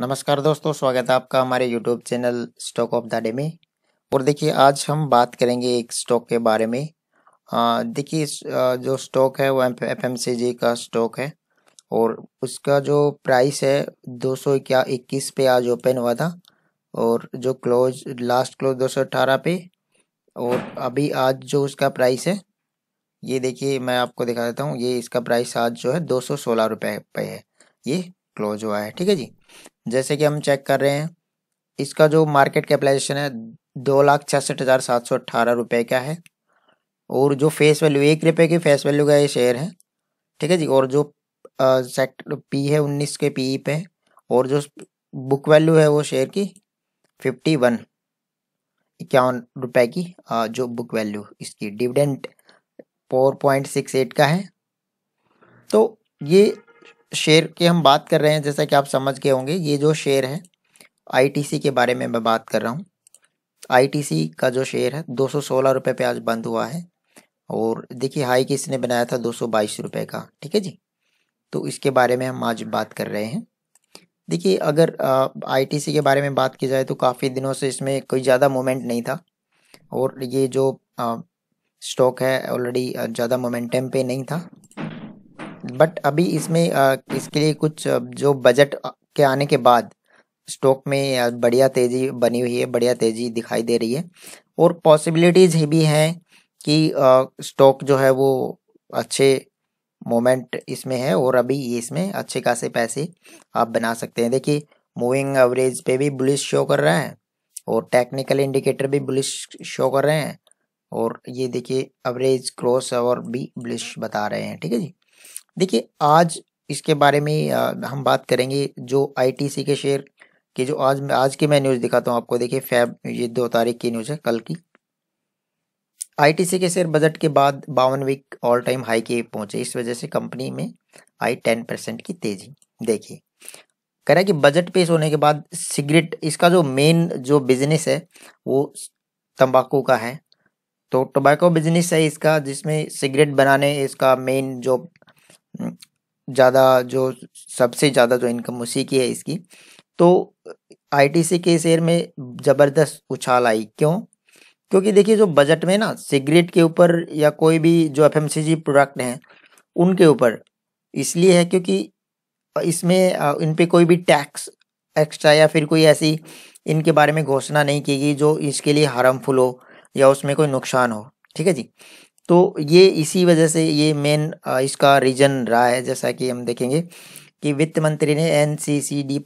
नमस्कार दोस्तों स्वागत है आपका हमारे YouTube channel stock of the day में और देखिए आज हम बात करेंगे एक स्टॉक के बारे में देखिए जो स्टॉक है वो एफ एम का स्टॉक है और उसका जो प्राइस है दो सौ क्या इक्कीस पे आज ओपन हुआ था और जो क्लोज लास्ट क्लोज दो सौ अठारह पे और अभी आज जो उसका प्राइस है ये देखिए मैं आपको दिखा देता हूँ ये इसका प्राइस आज जो है दो सौ सोलह रुपये पे है ये क्लोज हुआ है ठीक है जी जैसे कि हम चेक कर रहे हैं इसका जो मार्केट कैपिटलाइजेशन है दो लाख छियासठ हज़ार सात सौ अट्ठारह रुपये का है और जो फेस वैल्यू एक रुपये की फेस वैल्यू का ये शेयर है ठीक है जी और जो सेक्टर पी है उन्नीस के पी पे और जो बुक वैल्यू है वो शेयर की फिफ्टी वन इक्यावन रुपये की जो बुक वैल्यू इसकी dividend four point six eight का है तो ये शेयर की हम बात कर रहे हैं जैसा कि आप समझ गए होंगे ये जो शेयर है आईटीसी के बारे में मैं बात कर रहा हूँ आईटीसी का जो शेयर है दो सौ सोलह रुपये पे आज बंद हुआ है और देखिए हाई किस ने बनाया था दो सौ बाईस रुपये का ठीक है जी तो इसके बारे में हम आज बात कर रहे हैं देखिए अगर आईटीसी के बारे में बात की जाए तो काफ़ी दिनों से इसमें कोई ज़्यादा मोमेंट नहीं था और ये जो स्टॉक है ऑलरेडी ज़्यादा मोमेंटम पे नहीं था बट अभी इसमें इसके लिए कुछ जो बजट के आने के बाद स्टॉक में बढ़िया तेजी बनी हुई है बढ़िया तेजी दिखाई दे रही है और पॉसिबिलिटीज भी हैं कि स्टॉक जो है वो अच्छे मोमेंट इसमें है और अभी इसमें अच्छे खासे पैसे आप बना सकते हैं देखिए मूविंग एवरेज पे भी बुलिश शो कर रहा है और टेक्निकल इंडिकेटर भी बुलिश शो कर रहे हैं और ये देखिए एवरेज क्रॉस और भी बुलिश बता रहे हैं ठीक है जी देखिए आज इसके बारे में हम बात करेंगे जो आईटीसी के शेयर के जो आज आज की मैं न्यूज़ दिखाता हूँ आपको देखिए फैब ये दो तारीख की न्यूज़ है कल की आईटीसी के शेयर बजट के बाद बावन वीक ऑल टाइम हाई के पहुंचे इस वजह से कंपनी में आई टेन परसेंट की तेजी देखिए कह रहा है कि बजट पेश होने के बाद सिगरेट इसका जो मेन जो बिजनेस है वो तंबाकू का है तो टोबैको बिजनेस है इसका जिसमें सिगरेट बनाने इसका मेन जो ज़्यादा जो सबसे ज़्यादा जो इनकम उसी की है इसकी तो आईटीसी के शेयर में ज़बरदस्त उछाल आई क्यों क्योंकि देखिए जो बजट में ना सिगरेट के ऊपर या कोई भी जो एफ प्रोडक्ट हैं उनके ऊपर इसलिए है क्योंकि इसमें इन पर कोई भी टैक्स एक्स्ट्रा या फिर कोई ऐसी इनके बारे में घोषणा नहीं की गई जो इसके लिए हार्मफुल हो या उसमें कोई नुकसान हो ठीक है जी तो ये इसी वजह से ये मेन इसका रीजन रहा है जैसा कि हम देखेंगे कि वित्त मंत्री ने एन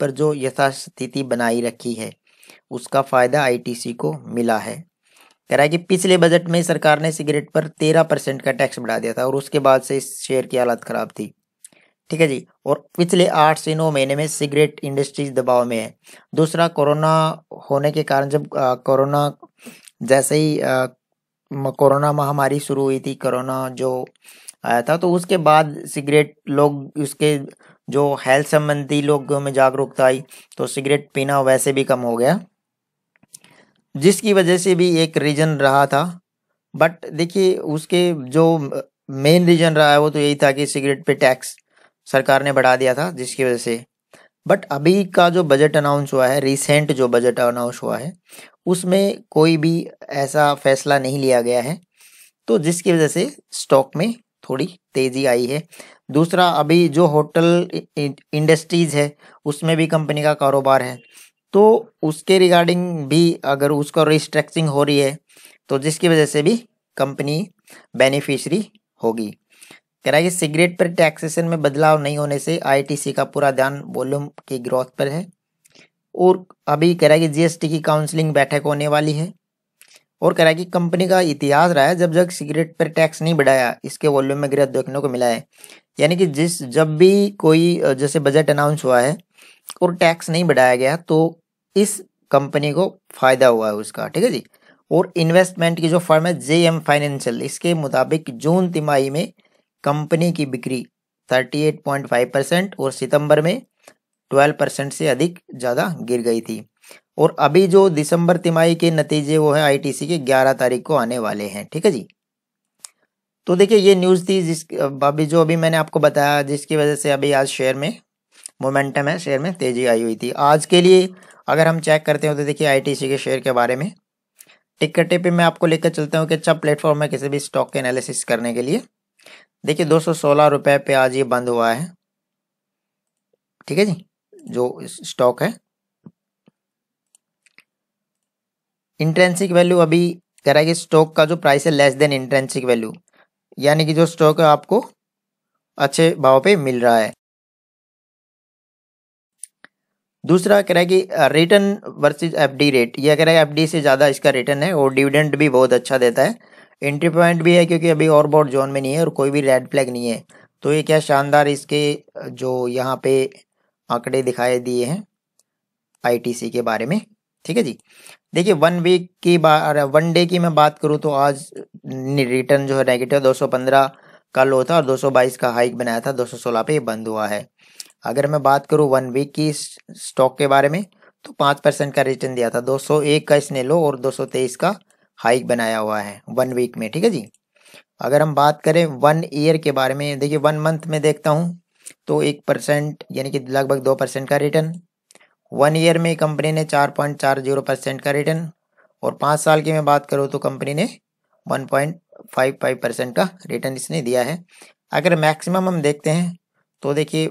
पर जो यथास्थिति बनाई रखी है उसका फायदा आईटीसी को मिला है कह रहा है कि पिछले बजट में सरकार ने सिगरेट पर तेरह परसेंट का टैक्स बढ़ा दिया था और उसके बाद से इस शेयर की हालत खराब थी ठीक है जी और पिछले आठ से नौ महीने में सिगरेट इंडस्ट्रीज दबाव में है दूसरा कोरोना होने के कारण जब कोरोना जैसे ही कोरोना महामारी शुरू हुई थी कोरोना जो आया था तो उसके बाद सिगरेट लोग उसके जो हेल्थ संबंधी लोगों में जागरूकता आई तो सिगरेट पीना वैसे भी कम हो गया जिसकी वजह से भी एक रीज़न रहा था बट देखिए उसके जो मेन रीज़न रहा है वो तो यही था कि सिगरेट पे टैक्स सरकार ने बढ़ा दिया था जिसकी वजह से बट अभी का जो बजट अनाउंस हुआ है रिसेंट जो बजट अनाउंस हुआ है उसमें कोई भी ऐसा फैसला नहीं लिया गया है तो जिसकी वजह से स्टॉक में थोड़ी तेजी आई है दूसरा अभी जो होटल इंडस्ट्रीज है उसमें भी कंपनी का कारोबार है तो उसके रिगार्डिंग भी अगर उसका रिस्ट्रक्चिंग हो रही है तो जिसकी वजह से भी कंपनी बेनिफिशरी होगी कह रहा है सिगरेट पर टैक्सेशन में बदलाव नहीं होने से आईटीसी का पूरा ध्यान वॉल्यूम की ग्रोथ पर है और अभी कह रहा है कि जीएसटी की काउंसलिंग बैठक होने वाली है और कह रहा है कि कंपनी का इतिहास रहा है जब जब सिगरेट पर टैक्स नहीं बढ़ाया इसके वॉल्यूम में गिरावट देखने को मिला है यानी कि जिस जब भी कोई जैसे बजट अनाउंस हुआ है और टैक्स नहीं बढ़ाया गया तो इस कंपनी को फायदा हुआ है उसका ठीक है जी और इन्वेस्टमेंट की जो फर्म है जे एम फाइनेंशियल इसके मुताबिक जून तिमाही में कंपनी की बिक्री 38.5 परसेंट और सितंबर में 12 परसेंट से अधिक ज़्यादा गिर गई थी और अभी जो दिसंबर तिमाही के नतीजे वो है आईटीसी के 11 तारीख को आने वाले हैं ठीक है जी तो देखिए ये न्यूज़ थी जिस अभी जो अभी मैंने आपको बताया जिसकी वजह से अभी आज शेयर में मोमेंटम है शेयर में तेज़ी आई हुई थी आज के लिए अगर हम चेक करते हैं तो देखिए आई के शेयर के बारे में टिकटे पे मैं आपको लेकर चलता हूँ कि अच्छा प्लेटफॉर्म है किसी भी स्टॉक के एनालिसिस करने के लिए देखिए, सोलह रुपए पे आज ये बंद हुआ है। ठीक है जी? जो स्टॉक है। इंट्रेंसिक वैल्यू अभी कह रहा है कि स्टॉक का जो प्राइस है लेस देन इंट्रेंसिक वैल्यू यानी कि जो स्टॉक है आपको अच्छे भाव पे मिल रहा है। दूसरा कह रहा है कि रिटर्न वर्सेस एफडी रेट। यह कह रहा है एफडी से ज़्यादा इसका रिटर्न है और डिविडेंड भी बहुत अच्छा देता है। एंट्री पॉइंट भी है क्योंकि अभी और बोर्ड जोन में नहीं है और कोई भी रेड फ्लैग नहीं है तो ये क्या शानदार इसके जो यहाँ पे आंकड़े दिखाई दिए हैं आईटीसी के बारे में ठीक है जी देखिए वन वीक की बार वन डे की मैं बात करूँ तो आज रिटर्न जो है नेगेटिव दो का लो था और दो का हाइक बनाया था दो पे बंद हुआ है अगर मैं बात करूँ वन वीक की स्टॉक के बारे में तो पाँच परसेंट का रिटर्न दिया था 201 का इसने लो और 223 का हाइक बनाया हुआ है वन वीक में ठीक है जी अगर हम बात करें वन ईयर के बारे में देखिए वन मंथ में देखता हूँ तो एक परसेंट यानी कि लगभग दो परसेंट का रिटर्न वन ईयर में कंपनी ने चार पॉइंट चार जीरो परसेंट का रिटर्न और पाँच साल की मैं बात करूँ तो कंपनी ने one point five five percent का रिटर्न इसने दिया है अगर मैक्सिमम हम देखते हैं तो देखिए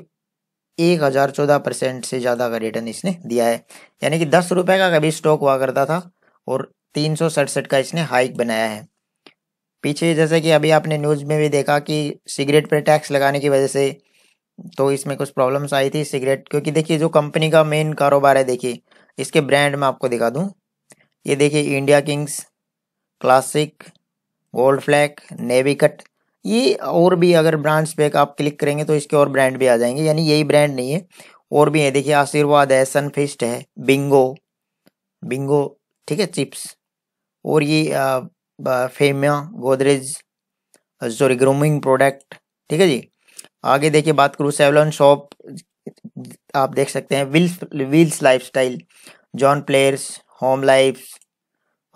एक हज़ार चौदह परसेंट से ज़्यादा का रिटर्न इसने दिया है यानी कि दस रुपये का कभी स्टॉक हुआ करता था और तीन सौ सड़सठ का इसने हाइक बनाया है पीछे जैसे कि अभी आपने न्यूज़ में भी देखा कि सिगरेट पर टैक्स लगाने की वजह से तो इसमें कुछ प्रॉब्लम्स आई थी सिगरेट क्योंकि देखिए जो कंपनी का मेन कारोबार है देखिए इसके ब्रांड में आपको दिखा दूँ ये देखिए India kings classic gold flag navy cut ये और भी अगर ब्रांड्स पे आप क्लिक करेंगे तो इसके और ब्रांड भी आ जाएंगे यानी यही ब्रांड नहीं है और भी है देखिए आशीर्वाद है सनफिस्ट है बिंगो बिंगो ठीक है चिप्स और ये Fiama Godrej sorry grooming product ठीक है जी आगे देखिए बात करूँ सेवलॉन शॉप आप देख सकते हैं wheels wheels lifestyle John Players home life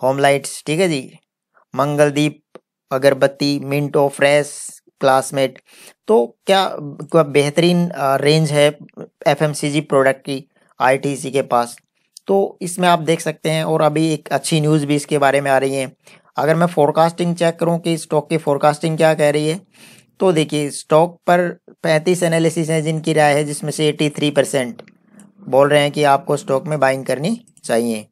home lights ठीक है जी मंगलदीप अगरबत्ती मिंटो फ्रेश क्लासमेट तो क्या, क्या बेहतरीन रेंज है एफएमसीजी प्रोडक्ट की आईटीसी के पास तो इसमें आप देख सकते हैं और अभी एक अच्छी न्यूज़ भी इसके बारे में आ रही है अगर मैं फोरकास्टिंग चेक करूं कि स्टॉक की फोरकास्टिंग क्या कह रही है तो देखिए स्टॉक पर 35 एनालिसिस हैं जिनकी राय है जिसमें से 83 परसेंट बोल रहे हैं कि आपको स्टॉक में बाइंग करनी चाहिए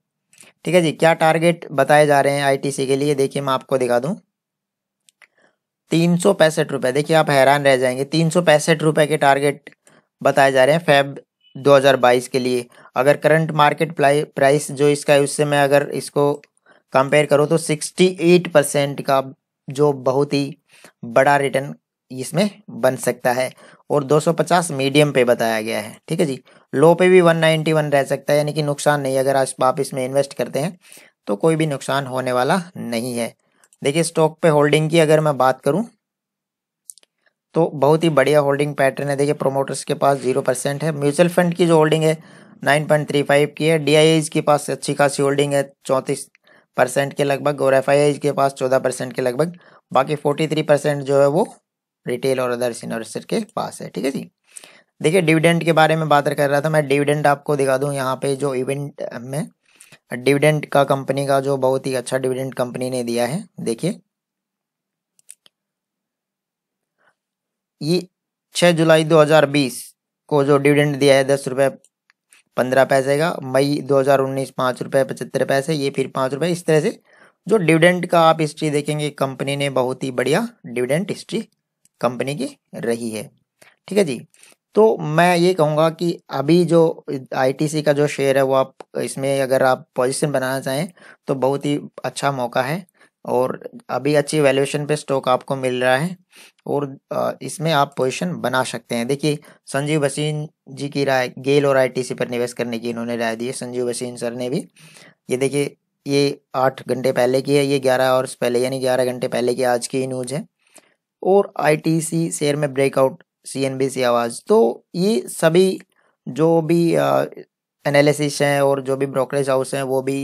ठीक है जी क्या टारगेट बताए जा रहे हैं आईटीसी के लिए देखिए मैं आपको दिखा दूं तीन सौ पैंसठ रुपये देखिए आप हैरान रह जाएंगे तीन सौ पैंसठ रुपये के टारगेट बताए जा रहे हैं फेब दो के लिए अगर करंट मार्केट प्राइस जो इसका है उससे मैं अगर इसको कंपेयर करूँ तो सिक्सटी एट परसेंट का जो बहुत ही बड़ा रिटर्न इसमें बन सकता है और 250 मीडियम पे बताया गया है ठीक है जी लो पे भी 191 रह सकता है यानी कि नुकसान नहीं अगर आप इसमें इन्वेस्ट करते हैं तो कोई भी नुकसान होने वाला नहीं है देखिए स्टॉक पे होल्डिंग की अगर मैं बात करूं तो बहुत ही बढ़िया होल्डिंग पैटर्न है देखिए प्रोमोटर्स के पास जीरो परसेंट है म्यूचुअल फंड की जो होल्डिंग है नाइन पॉइंट थ्री फाइव की है डी आई के पास अच्छी खासी होल्डिंग है चौंतीस परसेंट के लगभग और एफ आई के पास चौदह परसेंट के लगभग बाकी फोर्टी थ्री परसेंट जो है वो रिटेल और अदर्स इन्वेस्टर के पास है ठीक है जी देखिए डिविडेंड के बारे में बात कर रहा था मैं डिविडेंड आपको दिखा दूँ यहाँ पे जो इवेंट में डिविडेंड का कंपनी का जो बहुत ही अच्छा डिविडेंड कंपनी ने दिया है देखिए ये छः जुलाई 2020 को जो डिविडेंड दिया है दस रुपये पंद्रह पैसे का मई 2019 पाँच रुपये पचहत्तर पैसे ये फिर पाँच रुपये इस तरह से जो डिविडेंड का आप हिस्ट्री देखेंगे कंपनी ने बहुत ही बढ़िया डिविडेंड हिस्ट्री कंपनी की रही है ठीक है जी तो मैं ये कहूँगा कि अभी जो आईटीसी का जो शेयर है वो आप इसमें अगर आप पोजीशन बनाना चाहें तो बहुत ही अच्छा मौका है और अभी अच्छी वैल्यूएशन पे स्टॉक आपको मिल रहा है और इसमें आप पोजीशन बना सकते हैं देखिए संजीव बसीन जी की राय गेल और आईटीसी पर निवेश करने की इन्होंने राय दी है संजीव बसीन सर ने भी ये देखिए ये आठ घंटे पहले की है ये ग्यारह आवर्स पहले यानी ग्यारह घंटे पहले की आज की न्यूज है और आई शेयर में breakout C N B C Awaaz तो ये सभी जो भी एनालिसिस हैं और जो भी ब्रोकरेज हाउस हैं वो भी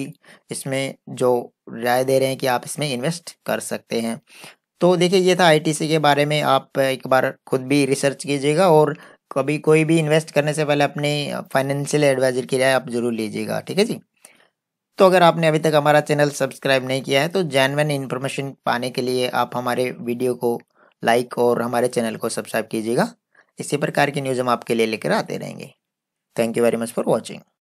इसमें जो राय दे रहे हैं कि आप इसमें इन्वेस्ट कर सकते हैं तो देखिए ये था आईटीसी के बारे में आप एक बार खुद भी रिसर्च कीजिएगा और कभी कोई भी इन्वेस्ट करने से पहले अपने फाइनेंशियल एडवाइजर की राय आप जरूर लीजिएगा ठीक है जी तो अगर आपने अभी तक हमारा चैनल सब्सक्राइब नहीं किया है तो जैनवन इन्फॉर्मेशन पाने के लिए आप हमारे वीडियो को लाइक और हमारे चैनल को सब्सक्राइब कीजिएगा इसी प्रकार की न्यूज़ हम आपके लिए लेकर आते रहेंगे Thank you very much for watching.